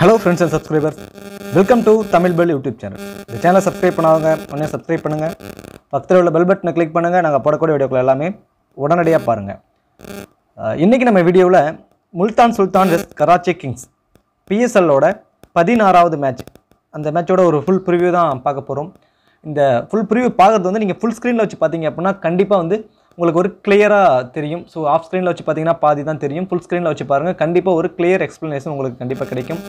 hello friends and subscribers welcome to Tamil Bell YouTube channel இந்த சேனலை subscribe பண்ணாங்க உடனே சப்ஸ்கிரைப் பண்ணுங்கள் பக்கத்தில் உள்ள பெல் பட்டனை கிளிக் பண்ணுங்கள் நாங்கள் போடக்கூடிய வீடியோக்கள் எல்லாமே உடனடியாக பாருங்கள் இன்றைக்கி நம்ம வீடியோவில் முல்தான் சுல்தான் வெஸ்ட் கராச்சி கிங்ஸ் பிஎஸ்எல்லோட பதினாறாவது மேட்ச் அந்த மேட்சோட ஒரு ஃபுல் ப்ரிவியூ தான் பார்க்க போகிறோம் இந்த ஃபுல் ப்ரிவியூ பார்க்குறது வந்து நீங்கள் ஃபுல் ஸ்க்ரீனில் வச்சு பார்த்தீங்க அப்படின்னா கண்டிப்பாக வந்து உங்களுக்கு ஒரு கிளியராக தெரியும் ஸோ ஆஃப் ஸ்க்ரீனில் வச்சு பார்த்தீங்கன்னா பாதி தான் தெரியும் ஃபுல் ஸ்க்ரீனில் வச்சு பாருங்கள் கண்டிப்பாக ஒரு கிளியர் எக்ஸ்ப்ளனேஷன் உங்களுக்கு கண்டிப்பாக கிடைக்கும்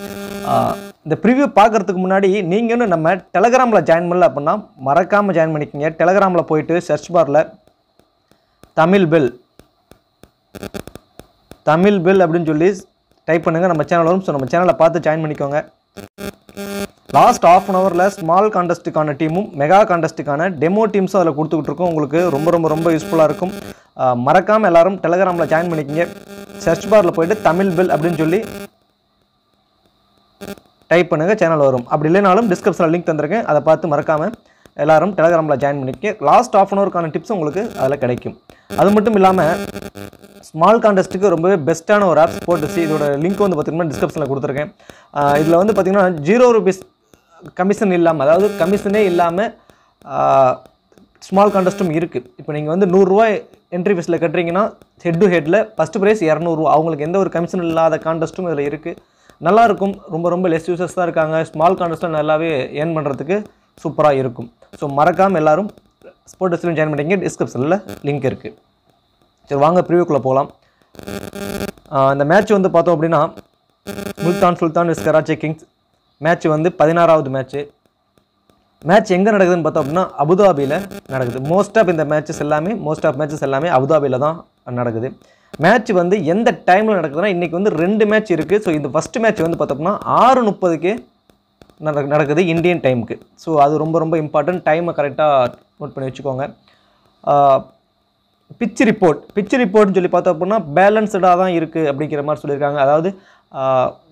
இந்த ப்ரிவியூ பார்க்குறதுக்கு முன்னாடி நீங்கள் நம்ம டெலகிராமில் ஜாயின் பண்ணல அப்படின்னா மறக்காமல் ஜாயின் பண்ணிக்கோங்க டெலகிராமில் போயிட்டு சர்ச் பாரில் தமிழ் பில் தமிழ் பில் அப்படின்னு சொல்லி டைப் பண்ணுங்கள் நம்ம சேனல் வரும் ஸோ நம்ம சேனலை பார்த்து ஜாயின் பண்ணிக்கோங்க லாஸ்ட் ஆஃப் அன் ஹவரில் ஸ்மால் கான்டெஸ்ட்டுக்கான டீமும் மெகா கான்டெஸ்ட்டுக்கான டெமோ டீம்ஸும் அதில் கொடுத்துக்கிட்டு இருக்கோம் உங்களுக்கு ரொம்ப ரொம்ப ரொம்ப யூஸ்ஃபுல்லாக இருக்கும் மறக்காமல் எல்லோரும் டெலகிராமில் ஜாயின் பண்ணிக்கிங்க சர்ச் பாரில் போயிட்டு தமிழ் பில் அப்படின்னு சொல்லி டைப் பண்ணுங்க சேனல் வரும் அப்படி இல்லைனாலும் டிஸ்கிரிப்ஷனில் லிங்க் தந்திருக்கேன் அதை பார்த்து மறக்காமல் எல்லாரும் டெலகிராமில் ஜாயின் பண்ணிக்க லாஸ்ட் ஆஃப் அன் ஹவருக்கான டிப்ஸ் உங்களுக்கு அதில் கிடைக்கும் அது மட்டும் இல்லாமல் ஸ்மால் கான்டெஸ்ட்டுக்கு ரொம்பவே பெஸ்ட்டான ஒரு ஆப்ஸ் போட்டுச்சு இதோட லிங்க் வந்து பார்த்திங்கன்னா டிஸ்கிரிப்ஷனில் கொடுத்துருக்கேன் இதில் வந்து பார்த்திங்கன்னா ஜீரோ ருபீஸ் கமிஷன் இல்லாமல் அதாவது கமிஷனே இல்லாமல் ஸ்மால் கான்டெஸ்ட்டும் இருக்குது இப்போ நீங்கள் வந்து நூறுரூவா என்ட்ரி ஃபீஸில் கட்டுறீங்கன்னா ஹெட் டு ஹெட்டில் ஃபஸ்ட்டு ப்ரைஸ் இரநூறுவா அவங்களுக்கு எந்த ஒரு கமிஷன் இல்லாத கான்டெஸ்ட்டும் இதில் இருக்குது நல்லாயிருக்கும் ரொம்ப ரொம்ப லெஸ் யூசர்ஸ் தான் இருக்காங்க ஸ்மால் கான்டெஸ்ட்டில் நல்லாவே ஏர்ன் பண்ணுறதுக்கு சூப்பராக இருக்கும் ஸோ மறக்காமல் எல்லோரும் ஸ்போர்ட்ஸ்லையும் ஜாயின் பண்ணிங்க டிஸ்கிரிப்ஷனில் லிங்க் இருக்குது சரி வாங்க ப்ரிவியூக்குள்ளே போகலாம் அந்த மேட்ச் வந்து பார்த்தோம் அப்படின்னா Multan Sultan vs Karachi Kings match வந்து பதினாறாவது மேட்ச்சு மேட்ச் எங்கே நடக்குதுன்னு பார்த்தோம் அப்படின்னா அபுதாபியில் நடக்குது மோஸ்ட் ஆஃப் இந்த மேட்சஸ் எல்லாமே மோஸ்ட் ஆஃப் மேட்சஸ் எல்லாமே அபுதாபியில் தான் நடக்குது மேட்ச் வந்து எந்த டைமில் நடக்குதுன்னா இன்றைக்கி வந்து ரெண்டு மேட்ச் இருக்குது ஸோ இந்த ஃபஸ்ட் மேட்ச் வந்து பார்த்தோம்னா ஆறு முப்பதுக்கு நடக்குது இந்தியன் டைமுக்கு ஸோ அது ரொம்ப ரொம்ப இம்பார்ட்டன்ட் டைமை கரெக்டாக நோட் பண்ணி வச்சுக்கோங்க பிச்சு ரிப்போர்ட் பிச்சு ரிப்போர்ட்னு சொல்லி பார்த்தோம் அப்படின்னா பேலன்ஸ்டாக தான் இருக்குது அப்படிங்கிற மாதிரி சொல்லியிருக்காங்க அதாவது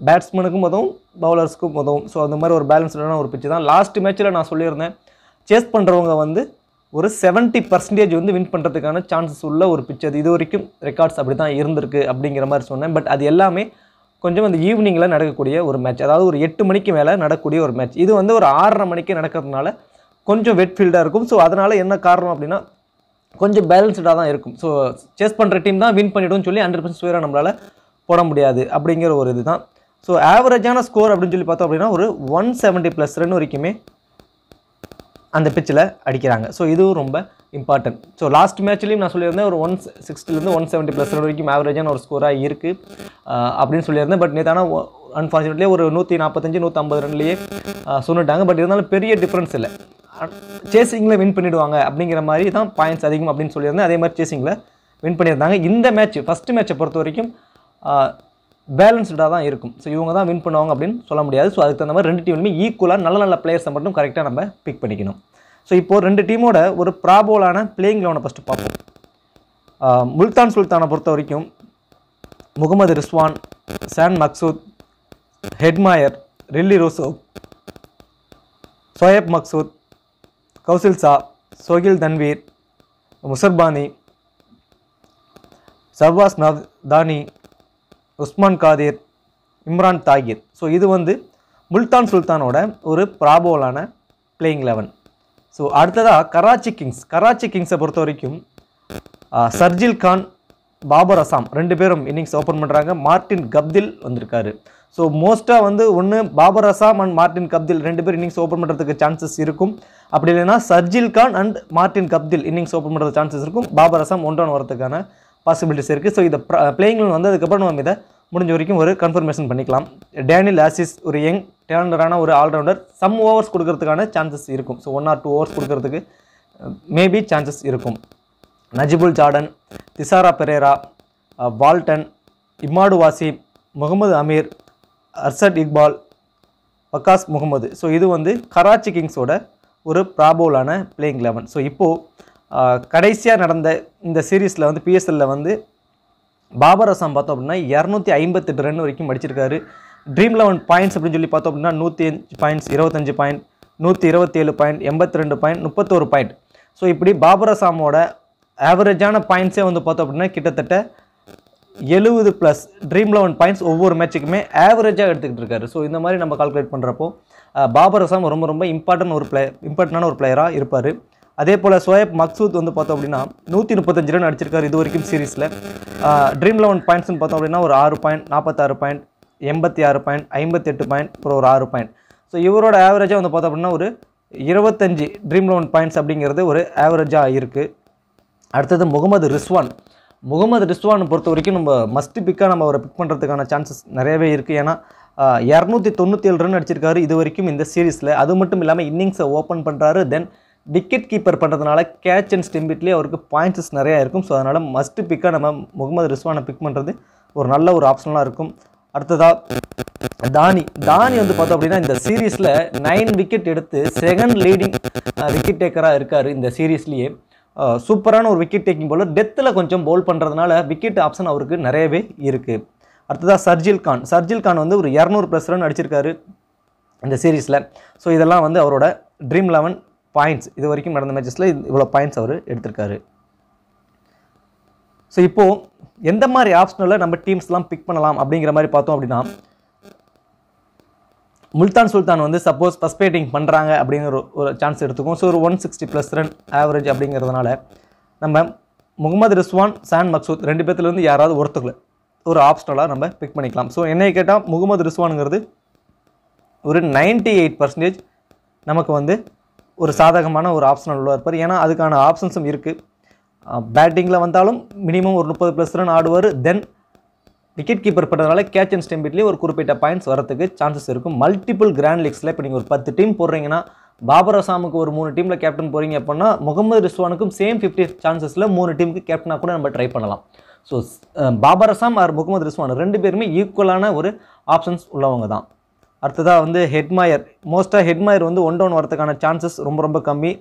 பேட்ஸ்மேனுக்கும் உதவும் பவுலர்ஸ்க்கும் உதவும் ஸோ அந்த மாதிரி ஒரு பேலன்ஸ்டான ஒரு பிச்சு தான் லாஸ்ட் மேட்ச்சில் நான் சொல்லியிருந்தேன் சேஸ் பண்ணுறவங்க வந்து ஒரு செவன்ட்டி பர்சன்டேஜ் வந்து வின் பண்ணுறதுக்கான சான்சஸ் உள்ள ஒரு பிச்சு அது இது வரைக்கும் ரெக்கார்ட்ஸ் அப்படி தான் இருந்திருக்கு அப்படிங்கிற மாதிரி சொன்னேன் பட் அது எல்லாமே கொஞ்சம் அந்த ஈவினிங்கில் நடக்கக்கூடிய ஒரு மேட்ச் அதாவது ஒரு எட்டு மணிக்கு மேலே நடக்கக்கூடிய ஒரு மேட்ச் இது வந்து ஒரு ஆறரை மணிக்கு நடக்கிறதுனால கொஞ்சம் வெட்ஃபீல்டாக இருக்கும் ஸோ அதனால் என்ன காரணம் அப்படின்னா கொஞ்சம் பேலன்ஸ்டாக தான் இருக்கும் ஸோ சேஸ் பண்ணுற டீம் தான் வின் பண்ணிவிடும் சொல்லி ஹண்ட்ரட் பர்சன்ட் ஸ்வேராக நம்மளால் போட முடியாது அப்படிங்கிற ஒரு இது தான் ஸோ ஆவரேஜான ஸ்கோர் அப்படின்னு சொல்லி பார்த்தோம் அப்படின்னா ஒரு ஒன் செவன்ட்டி ப்ளஸ் ரன் வரைக்குமே அந்த பிச்சில் அடிக்கிறாங்க ஸோ இதுவும் ரொம்ப இம்பார்ட்டன்ட் ஸோ லாஸ்ட் மேட்ச்லேயும் நான் சொல்லியிருந்தேன் ஒரு ஒன் சிக்ஸ்டிலேருந்து ஒன் செவன்ட்டி ப்ளஸ் ரன் வரைக்கும் ஆவரேஜான ஒரு ஸ்கோராக இருக்குது அப்படின்னு சொல்லியிருந்தேன் பட் நேற்று ஆனால் அன்ஃபார்ச்சுனேட்லி ஒரு நூற்றி நாற்பத்தஞ்சு நூற்றம்பது ரன்லேயே சொன்னிட்டாங்க பட் இருந்தாலும் பெரிய டிஃப்ரென்ஸ் இல்லை சேசிங்கில் வின் பண்ணிவிடுவாங்க அப்படிங்கிற மாதிரி தான் பாயிண்ட்ஸ் அதிகம் அப்படின்னு சொல்லியிருந்தேன் அதே மாதிரி சேசிங்கில் வின் பண்ணியிருந்தாங்க இந்த மேட்ச் ஃபஸ்ட்டு மேட்ச்சை பொறுத்த வரைக்கும் பேலன்ஸ்டாக தான் இருக்கும் ஸோ இவங்க தான் வின் பண்ணுவாங்க அப்படின்னு சொல்ல முடியாது ஸோ அதுக்கு தகுந்த மாதிரி ரெண்டு டீம்லையுமே ஈக்குவலாக நல்ல நல்ல பிளேயர்ஸை மட்டும் கரெக்டாக நம்ம பிக் பண்ணிக்கணும் ஸோ இப்போது ரெண்டு டீமோட ஒரு ப்ராபோலான பிளேயிங் லெவனை ஃபஸ்ட்டு பார்ப்போம் முல்தான் சுல்தானை பொறுத்த வரைக்கும் Muhammad Rizwan Shan Masood Hetmyer Rilee Rossouw Shoaib Maqsood Khushdil Shah Sohail Tanvir Muzarabani Shahnawaz Dahani Usman Qadir Imran Tahir so இது வந்து முல்தான் சுல்தானோட ஒரு ப்ராபோலான பிளேயிங் லெவன் ஸோ அடுத்ததாக கராச்சி கிங்ஸ் கராச்சி கிங்ஸை பொறுத்த வரைக்கும் சர்ஜில் கான் பாபர் அசாம் ரெண்டு பேரும் இன்னிங்ஸ் ஓப்பன் பண்ணுறாங்க மார்டின் கப்தில் வந்திருக்காரு ஸோ மோஸ்ட்டாக வந்து ஒன்று Babar Azam and Martin Guptill ரெண்டு பேர் இன்னிங்ஸ் ஓப்பன் பண்ணுறதுக்கு சான்சஸ் இருக்கும் அப்படி இல்லைன்னா Sharjeel Khan and Martin Guptill innings open பண்ணுறதுக்கு சான்சஸ் இருக்கும் பாபர் அசாம் ஒன் வரத்துக்கான வரதுக்கான பாசிபிலிட்டிஸ் இருக்குது ஸோ இதை பிளேயிங் வந்து அதுக்கப்புறம் நம்ம இதை முடிஞ்ச வரைக்கும் ஒரு கன்ஃபர்மேஷன் பண்ணிக்கலாம் டேனியல் ஆசிஸ் ஒரு யங் டேலண்டரான ஒரு ஆல்ரவுண்டர் சம் ஓவர்ஸ் கொடுக்கறதுக்கான சான்சஸ் இருக்கும் so one or two overs கொடுக்கறதுக்கு மேபி uh, சான்சஸ் இருக்கும் நஜிபுல் ஜார்டன் திசாரா பெரேரா வால்டன் இம்மாடு வாசிம் முகமது அமீர் அர்சட் இக்பால் பக்காஸ் முகமது ஸோ இது வந்து கராச்சி கிங்ஸோட ஒரு ப்ராபோலான பிளேயிங் லெவன் ஸோ இப்போது கடைசியாக நடந்த இந்த சீரீஸில் வந்து பிஎஸ்எல்லில் வந்து பாபர் அசாம் பார்த்தோம் அப்படின்னா இரநூத்தி ஐம்பத்தெட்டு ரன் வரைக்கும் படிச்சிருக்காரு ட்ரீம் லெவன் பாயிண்ட்ஸ் அப்படின்னு சொல்லி பார்த்தோம் அப்படின்னா நூற்றி அஞ்சு பாயிண்ட்ஸ் இருபத்தஞ்சு பாயிண்ட் நூற்றி இருபத்தேழு பாயிண்ட் எண்பத்தி ரெண்டு பாயிண்ட் முப்பத்தோரு பாயிண்ட் ஸோ இப்படி பாபர் அசாமோட ஆவரேஜான பாயிண்ட்ஸே வந்து பார்த்தோம் அப்படின்னா கிட்டத்தட்ட எழுபது ப்ளஸ் ட்ரீம் லெவன் பாயிண்ட்ஸ் ஒவ்வொரு மேட்சுக்குமே ஆவரேஜாக எடுத்துக்கிட்டு இருக்காரு ஸோ இந்த மாதிரி நம்ம கால்குலேட் பண்ணுறப்போ பாபர் அசாம் ரொம்ப ரொம்ப இம்பார்ட்டன் ஒரு பிளே இம்பார்ட்டண்டான ஒரு பிளேயராக இருப்பார் அதே போல் சோயப் மக்சூத் வந்து பார்த்தோம் அப்படின்னா நூற்றி முப்பத்தஞ்சு ரன் அடிச்சிருக்காரு இது வரைக்கும் சீரீஸில் ட்ரீம் லெவன் பாயிண்ட்ஸ்னு பார்த்தோம் அப்படின்னா ஒரு ஆறு பாயிண்ட் நாற்பத்தாறு பாயிண்ட் எண்பத்தி ஆறு பாயிண்ட் ஐம்பத்தெட்டு பாயிண்ட் அப்புறம் ஒரு ஆறு பாயிண்ட் ஸோ இவரோட ஆவரேஜாக வந்து பார்த்தோம் அப்படின்னா ஒரு இருபத்தஞ்சு ட்ரீம் லெவன் பாயிண்ட்ஸ் அப்படிங்கிறது ஒரு ஆவரேஜாக இருக்குது அடுத்தது முகமது ரிஸ்வான் முகமது ரிஸ்வான் பொறுத்த வரைக்கும் நம்ம மஸ்ட் பிக்காக நம்ம அவரை பிக் பண்ணுறதுக்கான சான்சஸ் நிறையவே இருக்குது ஏன்னா இரநூத்தி தொண்ணூற்றி ஏழு ரன் அடிச்சிருக்காரு இது வரைக்கும் இந்த சீரீஸில் அது மட்டும் இல்லாமல் இன்னிங்ஸை ஓப்பன் பண்ணுறாரு தென் விக்கெட் கீப்பர் பண்ணுறதுனால கேட்ச் அண்ட் ஸ்டிம்பிட்லேயே அவருக்கு பாயிண்ட்ஸஸ் நிறையா இருக்கும் ஸோ அதனால் மஸ்ட்டு பிக்காக நம்ம முகமது ரிஸ்வானை பிக் பண்ணுறது ஒரு நல்ல ஒரு ஆப்ஷனலாக இருக்கும் அடுத்ததாக தானி தானி வந்து பார்த்தோம் அப்படின்னா இந்த சீரீஸில் நைன் விக்கெட் எடுத்து செகண்ட் லீடிங் விக்கெட் டேக்கராக இருக்கார் இந்த சீரீஸ்லேயே சூப்பரான ஒரு விக்கெட் டேக்கிங் போல் டெத்தில் கொஞ்சம் போல் பண்ணுறதுனால விக்கெட் ஆப்ஷன் அவருக்கு நிறையவே இருக்குது அடுத்ததாக சர்ஜில் கான் சர்ஜில் கான் வந்து ஒரு இரநூறு ப்ளஸ் ரன் அடிச்சிருக்காரு இந்த சீரீஸில் ஸோ இதெல்லாம் வந்து அவரோட ட்ரீம் லெவன் பாயிண்ட்ஸ் இது வரைக்கும் நடந்த மேட்சஸில் இவ்வளோ பாயிண்ட்ஸ் அவர் எடுத்திருக்காரு ஸோ இப்போது எந்த மாதிரி ஆப்ஷனில் நம்ம டீம்ஸ்லாம் பிக் பண்ணலாம் அப்படிங்கிற மாதிரி பார்த்தோம் அப்படின்னா முல்தான் சுல்தான் வந்து சப்போஸ் ஃபஸ்ட் பேட்டிங் பண்ணுறாங்க அப்படிங்கிற ஒரு சான்ஸ் எடுத்துக்கும் ஸோ ஒரு one sixty plus run average அப்படிங்கிறதுனால நம்ம முகமது ரிஸ்வான் சான் மக்சூத் ரெண்டு பேர்த்துலேருந்து யாராவது ஒருத்தர்களை ஒரு ஆப்ஷனலாக நம்ம பிக் பண்ணிக்கலாம் ஸோ என்னை கேட்டால் முகமது ரிஸ்வானுங்கிறது ஒரு நைன்ட்டி எயிட் பர்சன்டேஜ் நமக்கு வந்து ஒரு சாதகமான ஒரு ஆப்ஷன் உள்ள இருப்பார் ஏன்னா அதுக்கான ஆப்ஷன்ஸும் இருக்குது பேட்டிங்கில் வந்தாலும் மினிமம் ஒரு முப்பது ப்ளஸ் ரன் ஆடுவார் தென் விக்கெட் கீப்பர் பண்ணுறதுனால கேட்ச் அண்ட் ஸ்டெம்பிட்லேயே ஒரு குறிப்பிட்ட பாயிண்ட்ஸ் வரதுக்கு சான்சஸ் இருக்கும் மல்டிபிள் கிராண்ட் லீக்ஸில் இப்போ நீங்கள் ஒரு பத்து டீம் போடுறீங்கன்னா பாபர் அசாமுக்கு ஒரு மூணு டீமில் கேப்டன் போகிறீங்க அப்படின்னா முகமது ரிஸ்வானுக்கும் சேம் ஃபிஃப்டி சான்சஸில் மூணு டீமுக்கு கேப்டனாக கூட நம்ம ட்ரை பண்ணலாம் ஸோ பாபர் அசாம் ஆர் முகமது ரிஸ்வான் ரெண்டு பேருமே ஈக்குவலான ஒரு ஆப்ஷன்ஸ் உள்ளவங்க தான் அடுத்ததாக வந்து ஹெட்மாயர் மோஸ்ட்டாக ஹெட்மாயர் வந்து ஒன் டவுன் வரதுக்கான சான்சஸ் ரொம்ப ரொம்ப கம்மி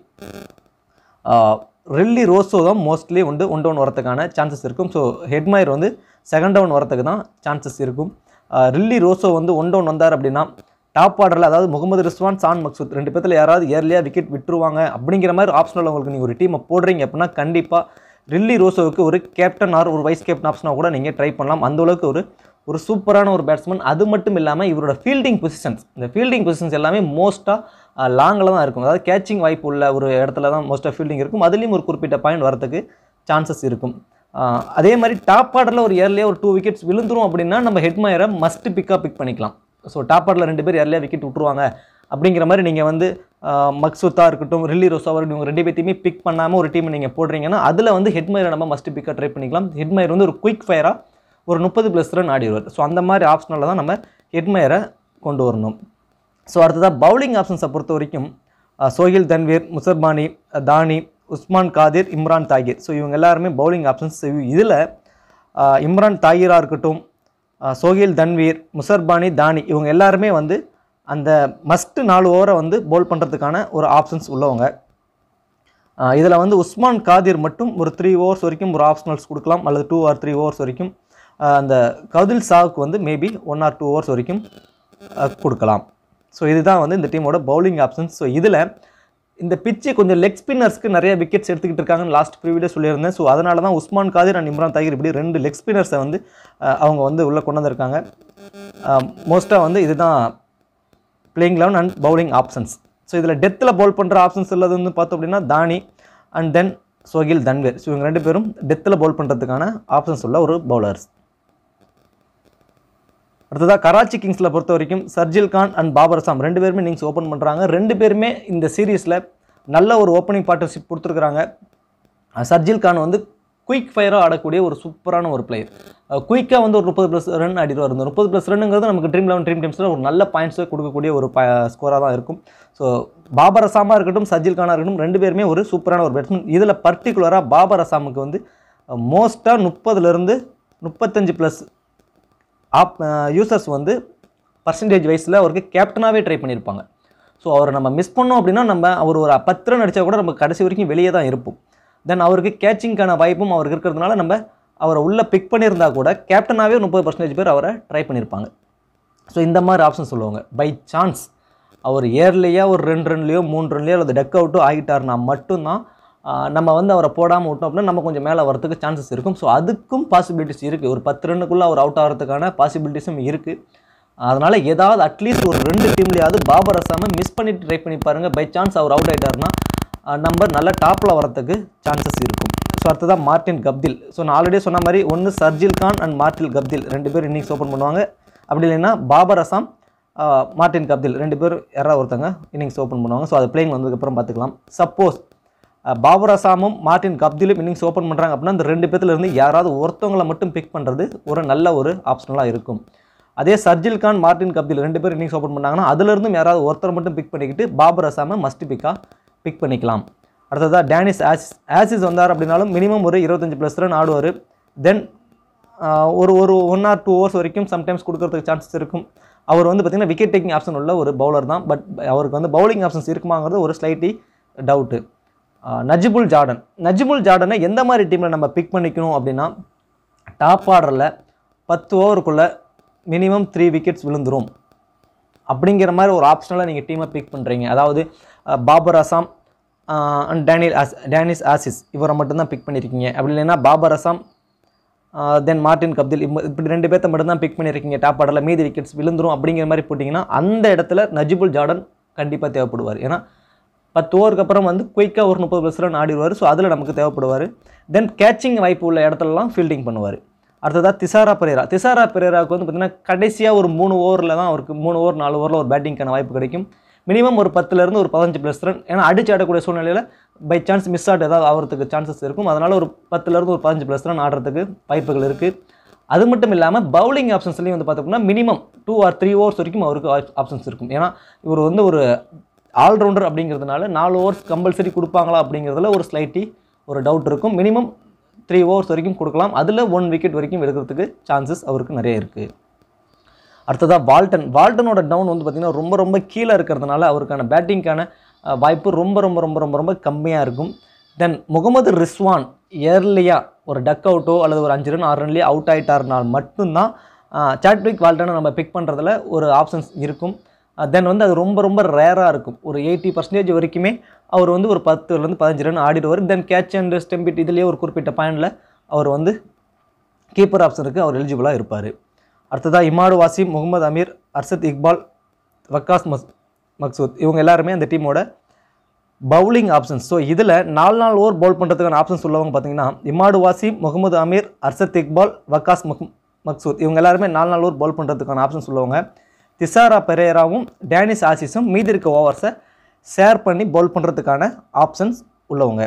ரில்லி ரோஸோ தான் மோஸ்ட்லி வந்து ஒன் டவுன் வரதுக்கான சான்சஸ் இருக்கும் ஸோ ஹெட்மாயர் வந்து செகண்ட் டவுன் வரத்துக்கு தான் சான்சஸ் இருக்கும் ரில்லி ரோஸோ வந்து ஒன் டவுன் வந்தார் அப்படின்னா டாப் ஆர்டரில் அதாவது முகமது ரிஸ்வான் சான் மக்சூத் ரெண்டு பேர்த்தில் யாராவது ஏர்லியாக விக்கெட் விட்டுருவாங்க அப்படிங்கிற மாதிரி ஆப்ஷனில் உங்களுக்கு நீங்கள் ஒரு டீமை போடுறீங்க அப்படின்னா கண்டிப்பாக ரில்லி ரோசோவுக்கு ஒரு கேப்டன் ஆர் ஒரு வைஸ் கேப்டன் ஆப்ஷனாக கூட நீங்கள் ட்ரை பண்ணலாம் அந்தளவுக்கு ஒரு ஒரு சூப்பரான ஒரு பேட்ஸ்மேன் அது மட்டும் இல்லாமல் இவரோட ஃபீல்டிங் பொசிஷன்ஸ் இந்த ஃபீல்டிங் பொசிஷன்ஸ் எல்லாமே மோஸ்ட்டாக லாங்கில் தான் இருக்கும் அதாவது கேட்சிங் வாய்ப்பு உள்ள ஒரு இடத்துல தான் மோஸ்ட்டாக ஃபீல்டிங் இருக்கும் அதுலேயும் ஒரு குறிப்பிட்ட பாயிண்ட் வரத்துக்கு சான்சஸ் இருக்கும் அதே மாதிரி டாப் ஆர்டரில் ஒரு ஏர்லேயே ஒரு டூ விக்கெட்ஸ் விழுந்துரும் அப்படின்னா நம்ம ஹெட்மயரை மஸ்ட் பிக்காக பிக் பண்ணிக்கலாம் ஸோ டாப் ஆர்டரில் ரெண்டு பேர் ஏர்லேயே விக்கெட் விட்ருவாங்க அப்படிங்கிற மாதிரி நீங்கள் வந்து மக்சூத்தா இருக்கட்டும் ரில்லி ரோசாவாக இருக்கட்டும் இவங்க ரெண்டு பேர்த்தையுமே பிக் பண்ணாமல் ஒரு டீம் நீங்கள் போடுறீங்கன்னா அதில் வந்து ஹெட்மயரை நம்ம மஸ்ட் பிக்காக ட்ரை பண்ணிக்கலாம் ஹெட்மயர் வந்து ஒரு குயிக் ஃபயராக ஒரு முப்பது ப்ளஸ் ரன் ஆடிடுவார் ஸோ அந்த மாதிரி ஆப்ஷனில் தான் நம்ம ஹெட்மயரை கொண்டு வரணும் ஸோ அடுத்ததாக பவுலிங் ஆப்ஷன்ஸை பொறுத்த வரைக்கும் சோஹில் தன்வீர் முசர்பானி தானி உஸ்மான் காதிர் இம்ரான் தாகிர் ஸோ இவங்க எல்லாருமே பவுலிங் ஆப்ஷன்ஸ் இதில் இம்ரான் தாகிராக இருக்கட்டும் சோஹில் தன்வீர் முசர்பானி தானி இவங்க எல்லாருமே வந்து அந்த மஸ்ட்டு நாலு ஓவரை வந்து போல் பண்ணுறதுக்கான ஒரு ஆப்ஷன்ஸ் உள்ளவங்க இதில் வந்து உஸ்மான் காதிர் மட்டும் ஒரு த்ரீ ஓவர்ஸ் வரைக்கும் ஒரு ஆப்ஷனல்ஸ் கொடுக்கலாம் அல்லது டூ ஆர் த்ரீ ஓவர்ஸ் வரைக்கும் அந்த கதில் சாவுக்கு வந்து maybe one or two overs வரைக்கும் கொடுக்கலாம் ஸோ இதுதான் வந்து இந்த டீமோட பவுலிங் ஆப்ஷன்ஸ் ஸோ இதில் இந்த பிச்சு கொஞ்சம் லெக் ஸ்பின்னர்ஸ்க்கு நிறைய விக்கெட்ஸ் எடுத்துக்கிட்டு இருக்காங்கன்னு லாஸ்ட் ப்ரீவியடே சொல்லியிருந்தேன் ஸோ அதனால தான் உஸ்மான் காதிர் அண்ட் இம்ரான் தாகிர் இப்படி ரெண்டு லெக் ஸ்பின்னர்ஸை வந்து அவங்க வந்து உள்ளே கொண்டு வந்திருக்காங்க மோஸ்ட்டாக வந்து இதுதான் playing eleven and bowling options so இதில் டெத்தில் பவுல் பண்ணுற ஆப்ஷன்ஸ் உள்ளது வந்து பார்த்தோம் அப்படின்னா தானி அண்ட் தென் சோகில் தன்வேர் ஸோ இவங்க ரெண்டு பேரும் டெத்தில் பவுல் பண்ணுறதுக்கான ஆப்ஷன்ஸ் உள்ள ஒரு பவுலர்ஸ் அடுத்ததாக கராச்சி கிங்ஸில் பொறுத்த வரைக்கும் சர்ஜில் கான் அண்ட் பாபர் அசாம் ரெண்டு பேருமே இன்னிங்ஸ் ஓப்பன் பண்ணுறாங்க ரெண்டு பேருமே இந்த சீரீஸில் நல்ல ஒரு ஓப்பனிங் பார்ட்னர்ஷிப் கொடுத்துருக்குறாங்க சர்ஜில் கான் வந்து குயிக் ஃபயராக ஆடக்கூடிய ஒரு சூப்பரான ஒரு பிளேயர் குயிக்காக வந்து ஒரு முப்பது ப்ளஸ் ரன் ஆடிடுவார் இந்த முப்பது ப்ளஸ் ரன்னுங்கிறது நமக்கு ட்ரீம் லெவன் ட்ரீம் டீம்ஸில் ஒரு நல்ல பாயிண்ட்ஸை கொடுக்கக்கூடிய ஒரு ஸ்கோராக தான் இருக்கும் ஸோ பாபர் அசாமாக இருக்கட்டும் சர்ஜில் கானாக இருக்கட்டும் ரெண்டு பேருமே ஒரு சூப்பரான ஒரு பேட்ஸ்மேன் இதில் பர்டிகுலராக பாபர் அசாமுக்கு வந்து மோஸ்ட்டாக முப்பதுலேருந்து முப்பத்தஞ்சு ப்ளஸ் ஆப் யூசர்ஸ் வந்து பர்சன்டேஜ் வைஸில் அவருக்கு கேப்டனாகவே ட்ரை பண்ணியிருப்பாங்க ஸோ அவரை நம்ம மிஸ் பண்ணோம் அப்படின்னா நம்ம அவர் ஒரு பத்து ரன் அடித்தா கூட நம்ம கடைசி வரைக்கும் வெளியே தான் இருப்போம் தென் அவருக்கு கேட்சிங்க்கான வாய்ப்பும் அவருக்கு இருக்கிறதுனால நம்ம அவரை உள்ளே பிக் பண்ணியிருந்தா கூட கேப்டனாகவே முப்பது பர்சன்டேஜ் பேர் அவரை ட்ரை பண்ணியிருப்பாங்க ஸோ இந்த மாதிரி ஆப்ஷன் சொல்லுவாங்க பை சான்ஸ் அவர் ஏர்லேயோ ஒரு ரெண்டு ரன்லேயோ மூணு ரன்லேயோ அல்லது டக் அவுட்டோ ஆகிட்டார்னா மட்டும்தான் நம்ம வந்து அவரை போடாமல் விட்டோம் அப்படின்னா நம்ம கொஞ்சம் மேலே வரத்துக்கு சான்சஸ் இருக்கும் ஸோ அதுக்கும் பாசிபிலிட்டிஸ் இருக்குது ஒரு பத்து ரன்னுக்குள்ளே அவர் அவுட் ஆகிறதுக்கான பாசிபிலிட்டிஸும் இருக்குது அதனால் ஏதாவது அட்லீஸ்ட் ஒரு ரெண்டு டீம்லேயாவது பாபர் அசாமை மிஸ் பண்ணிட்டு ட்ரை பண்ணி பாருங்கள் பை சான்ஸ் அவர் அவுட் ஆகிட்டார்னா நம்பர் நல்லா டாப்பில் வரத்துக்கு சான்சஸ் இருக்கும் ஸோ அடுத்ததான் மார்டின் கப்தில் ஸோ நான் ஆல்ரெடி சொன்ன மாதிரி ஒன்று Sharjeel Khan and Martin Guptill ரெண்டு பேர் இன்னிங்ஸ் ஓப்பன் பண்ணுவாங்க அப்படி இல்லைன்னா பாபர் அசாம் மார்டின் கப்தில் ரெண்டு பேர் யாராவது ஒருத்தங்க இன்னிங்ஸ் ஓப்பன் பண்ணுவாங்க ஸோ அது பிளேயிங் வந்ததுக்கப்புறம் பார்த்துக்கலாம் சப்போஸ் பாபர் அசாமும் கப்திலும் இன்னிங்ஸ் ஓப்பன் பண்ணுறாங்க அப்படின்னா அந்த ரெண்டு பேர்த்துலேருந்து யாராவது ஒருத்தவங்களை மட்டும் பிக் பண்ணுறது ஒரு நல்ல ஒரு ஆப்ஷனலாக இருக்கும் அதே சர்ஜில் கான் மார்ட்டின் கப்தில் ரெண்டு பேர் இன்னிங்ஸ் ஓப்பன் பண்ணாங்கன்னா அதுலேருந்தும் யாராவது ஒருத்தர் மட்டும் பிக் பண்ணிக்கிட்டு பாபர் அசாமை மஸ்ட் பிக்காக பிக் பண்ணிக்கலாம் அடுத்ததாக டேனிஸ் ஆசிஸ் ஆசிஸ் வந்தார் அப்படின்னாலும் மினிமம் ஒரு இருபத்தஞ்சி ப்ளஸ் ரன் ஆடுவார் தென் ஒரு ஒரு ஒன் ஆர் டூ ஹவர்ஸ் வரைக்கும் சம்டைம்ஸ் கொடுக்கறதுக்கு சான்சஸ் இருக்கும் அவர் வந்து பார்த்திங்கன்னா விக்கெட் டேக்கிங் ஆப்ஷன் உள்ள ஒரு பவுலர் தான் பட் அவருக்கு வந்து பவுலிங் ஆப்ஷன்ஸ் இருக்குமாங்கிறது ஒரு ஸ்லைட்லி டவுட்டு நஜிபுல் ஜார்டன் நஜிபுல் ஜார்டனை எந்த மாதிரி டீமில் நம்ம பிக் பண்ணிக்கணும் அப்படின்னா டாப் ஆர்டரில் பத்து ஓவருக்குள்ளே மினிமம் த்ரீ விக்கெட்ஸ் விழுந்துடும் அப்படிங்கிற மாதிரி ஒரு ஆப்ஷனலாக நீங்கள் டீமை பிக் பண்ணுறீங்க அதாவது பாபர் அசாம் அண்ட் டேனியல் ஆஸ் டேனிஸ் ஆசிஸ் இவரை மட்டும்தான் பிக் பண்ணியிருக்கீங்க அப்படி இல்லைன்னா Babar Azam then Martin Guptill இப்படி ரெண்டு பேர்த்த மட்டும்தான் பிக் பண்ணியிருக்கீங்க டாப் ஆர்டரில் மீதி விக்கெட்ஸ் விழுந்துரும் அப்படிங்கிற மாதிரி போட்டிங்கன்னா அந்த இடத்துல நஜிபுல் ஜார்டன் கண்டிப்பாக தேவைப்படுவார் ஏன்னா பத்து ஓவருக்கு அப்புறம் வந்து குயிக்காக ஒரு முப்பது ப்ளஸ் ரன் ஆடிடுவார் ஸோ அதில் நமக்கு தேவைப்படுவார் தென் கேட்சிங் வாய்ப்பு உள்ள இடத்துலலாம் ஃபீல்டிங் பண்ணுவார் அடுத்ததாக திசாரா பெரேரா திசாரா பெரேராவுக்கு வந்து பார்த்திங்கன்னா கடைசியாக ஒரு மூணு ஓவரில் தான் அவருக்கு மூணு ஓவர் நாலு ஓவரில் ஒரு பேட்டிங்க்கான வாய்ப்பு கிடைக்கும் மினிமம் ஒரு பத்துலேருந்து ஒரு பதினஞ்சு ப்ளஸ் ரன் ஏன்னா அடிச்சு ஆடக்கூடிய சூழ்நிலையில் பை சான்ஸ் மிஸ் ஆட் ஏதாவது ஆகிறதுக்கு சான்சஸ் இருக்கும் அதனால் ஒரு பத்துலேருந்து ஒரு பதினஞ்சு ப்ளஸ் ரன் ஆடுறதுக்கு வாய்ப்புகள் இருக்குது அது மட்டும் இல்லாமல் பவுலிங் ஆப்ஷன்ஸ்லேயும் வந்து பார்த்தோம்னா minimum two or three overs வரைக்கும் அவருக்கு ஆப்ஷன்ஸ் இருக்கும் ஏன்னா இவர் வந்து ஒரு ஆல்ரவுண்டர் அப்படிங்கிறதுனால நாலு ஓவர்ஸ் கம்பல்சரி கொடுப்பாங்களா அப்படிங்கிறதுல ஒரு ஸ்லைட்டி ஒரு டவுட் இருக்கும் மினிமம் த்ரீ ஓவர்ஸ் வரைக்கும் கொடுக்கலாம் அதில் ஒன் விக்கெட் வரைக்கும் எடுக்கிறதுக்கு சான்சஸ் அவருக்கு நிறைய இருக்குது அடுத்ததாக வால்டன் வால்டனோட டவுன் வந்து பார்த்திங்கன்னா ரொம்ப ரொம்ப கீழே இருக்கிறதுனால அவருக்கான பேட்டிங்க்கான வாய்ப்பு ரொம்ப ரொம்ப ரொம்ப ரொம்ப ரொம்ப கம்மியாக இருக்கும் தென் முகமது ரிஸ்வான் ஏர்லியாக ஒரு டக் அவுட்டோ அல்லது ஒரு அஞ்சு ரன் ஆறு ரன்லேயே அவுட் ஆகிட்டார்னால் மட்டும்தான் சாட்விக் வால்டனை நம்ம பிக் பண்ணுறதுல ஒரு ஆப்ஷன்ஸ் இருக்கும் தென் வந்து அது ரொம்ப ரொம்ப ரேராக இருக்கும் ஒரு எயிட்டி பர்சன்டேஜ் வரைக்குமே அவர் வந்து ஒரு பத்துலேருந்து பதினஞ்சு ரன் ஆடிடுவார் தென் கேட்ச் அண்ட் ஸ்டெம்பிட் இதுலேயே ஒரு குறிப்பிட்ட பாயிண்டில் அவர் வந்து கீப்பர் ஆப்ஷனுக்கு அவர் எலிஜிபிளாக இருப்பார் அடுத்ததாக இமாடு வாசிம் முகமது அமீர் அர்சத் இக்பால் வக்காஸ் மஸ் மக்சூத் இவங்க எல்லாருமே அந்த டீமோட பவுலிங் ஆப்ஷன்ஸ் ஸோ இதில் நாலு நாள் ஓவர் பவுல் பண்ணுறதுக்கான ஆப்ஷன்ஸ் உள்ளவங்க பார்த்தீங்கன்னா இமாடு வாசிம் முகமது அமீர் அர்சத் இக்பால் வக்காஸ் மக் மக்சூத் இவங்க எல்லாருமே நாலு நாள் ஓவர் பவுல் பண்ணுறதுக்கான ஆப்ஷன்ஸ் உள்ளவங்க திசாரா பெரேராவும் டேனிஸ் ஆசிஸும் மீதி இருக்க ஓவர்ஸை ஷேர் பண்ணி பவுல் பண்ணுறதுக்கான ஆப்ஷன்ஸ் உள்ளவங்க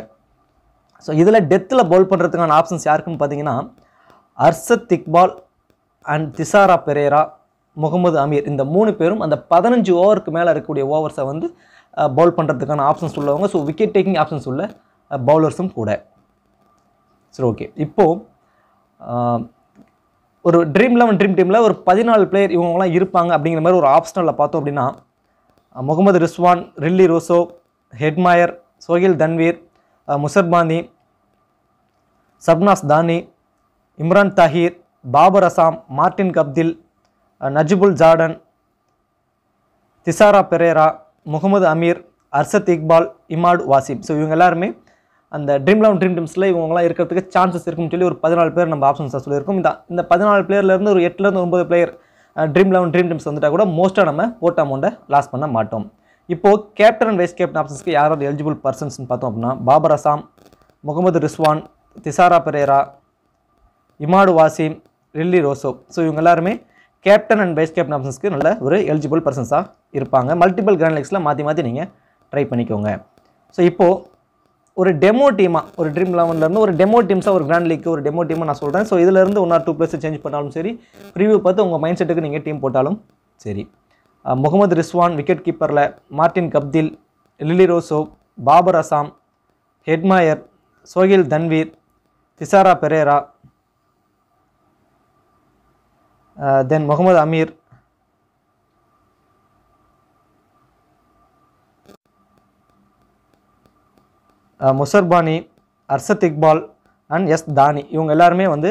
ஸோ இதில் டெத்தில் பவுல் பண்ணுறதுக்கான ஆப்ஷன்ஸ் யாருக்குன்னு பார்த்தீங்கன்னா அர்சத் திக்பால் அண்ட் திசாரா பெரேரா முகமது அமீர் இந்த மூணு பேரும் அந்த பதினஞ்சு ஓவருக்கு மேலே இருக்கக்கூடிய ஓவர்ஸை வந்து பவுல் பண்ணுறதுக்கான ஆப்ஷன்ஸ் உள்ளவங்க ஸோ விக்கெட் டேக்கிங் ஆப்ஷன்ஸ் உள்ள பவுலர்ஸும் கூட சரி ஓகே இப்போது ஒரு ட்ரீம் லெவன் ட்ரீம் டீமில் ஒரு பதினாலு பிளேயர் இவங்கெல்லாம் இருப்பாங்க அப்படிங்கிற மாதிரி ஒரு ஆப்ஷனலில் பார்த்தோம் அப்படின்னா Mohammad Rizwan Rilee Rossouw Hetmyer Sohail Tanvir Muzarabani Shahnawaz Dahani Imran Tahir Babar Azam Martin Guptill Najibullah Jordan Thisara Perera Mohammad Amir Arshad Iqbal Imad Wasim so இவங்க எல்லாருமே அந்த ட்ரீம் லெவன் ட்ரீம் டீம்ஸில் இவங்கலாம் இருக்கிறதுக்கு சான்சஸ் இருக்குன்னு சொல்லி ஒரு பதினாலு பேர் நம்ம ஆப்ஷன்ஸ் சொல்லியிருக்கோம் இந்த இந்த பதினாலு பிளேயர்லேருந்து ஒரு எட்டுலேருந்து ஒன்பது player dream eleven dream teams வந்துட்டால் கூட மோஸ்ட்டாக நம்ம ஓட்ட அமௌண்ட்டை லாஸ் பண்ண மாட்டோம் இப்போது கேப்டன் அண்ட் வைஸ் கேப்டன் ஆப்ஷன்ஸ்க்கு யாராவது எலிஜிபிள் பர்சன்ஸ்னு பார்த்தோம் அப்படின்னா Babar Azam Mohammad Rizwan Thisara Perera Imad Wasim Rilee Rossouw so இவங்க எல்லாருமே கேப்டன் அண்ட் வைஸ் கேப்டன் ஆப்ஷன்ஸ்க்கு நல்ல ஒரு எலிஜிபிள் பர்சன்ஸாக இருப்பாங்க மல்டிபிள் கிராண்ட் லீக்ஸில் மாற்றி மாற்றி நீங்கள் ட்ரை பண்ணிக்கோங்க ஸோ இப்போது ஒரு டெமோ டீமாக ஒரு ட்ரீம் லெவன்லேருந்து ஒரு டெமோ டீம்ஸாக ஒரு கிராண்ட் லீக் ஒரு டெமோ டீமாக நான் சொல்கிறேன் ஸோ இதிலேருந்து one or two place change பண்ணாலும் சரி ப்ரீவியூ பார்த்து உங்கள் மைண்ட் செட்டுக்கு நீங்கள் டீம் போட்டாலும் சரி முகமது ரிஸ்வான் விக்கெட் கீப்பரில் Martin Guptill Rilee Rossouw Babar Azam Hetmyer Sohail Tanvir Thisara Perera then Mohammad Amir Muzarabani Arshad Iqbal and S Dahani இவங்க எல்லாருமே வந்து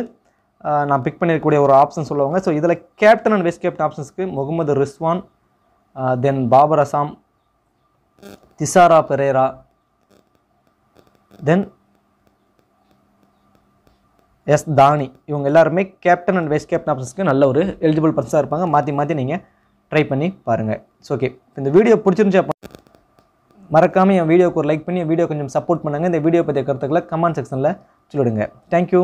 நான் பிக் பண்ணியிருக்கக்கூடிய ஒரு ஆப்ஷன் சொல்லுவாங்க ஸோ இதில் கேப்டன் அண்ட் வைஸ் கேப்டன் ஆப்ஷன்ஸ்க்கு Mohammad Rizwan then Babar Azam Thisara Perera then S Dahani இவங்க எல்லாருமே கேப்டன் அண்ட் வைஸ் கேப்டன் ஆப்ஷன்ஸ்க்கு நல்ல ஒரு எலிஜிபிள் பர்சனாக இருப்பாங்க மாற்றி மாற்றி நீங்கள் ட்ரை பண்ணி பாருங்கள் ஸோ ஓகே இந்த வீடியோ பிடிச்சிருந்துச்சு அப்போ மறக்காமல் என் வீடியோக்கு ஒரு லைக் பண்ணி என் வீடியோ கொஞ்சம் சப்போர்ட் பண்ணுங்கள் இந்த வீடியோ பற்றிய கருத்துக்களை கமெண்ட் செக்ஷனில் சொல்லிவிடுங்க தேங்க்யூ